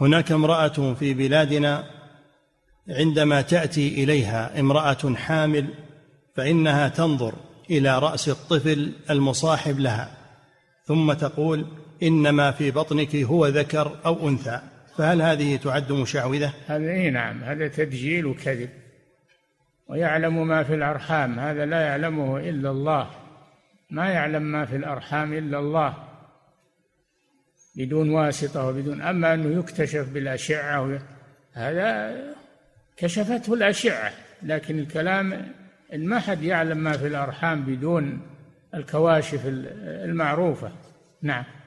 هناك امرأة في بلادنا عندما تأتي إليها امرأة حامل فإنها تنظر إلى رأس الطفل المصاحب لها ثم تقول إنما في بطنك هو ذكر أو أنثى فهل هذه تعد مشعوذة؟ هذا إيه نعم هذا تدجيل وكذب ويعلم ما في الأرحام هذا لا يعلمه إلا الله ما يعلم ما في الأرحام إلا الله بدون واسطة وبدون أما أنه يكتشف بالأشعة هذا كشفته الأشعة لكن الكلام إن ما حد يعلم ما في الأرحام بدون الكواشف المعروفة نعم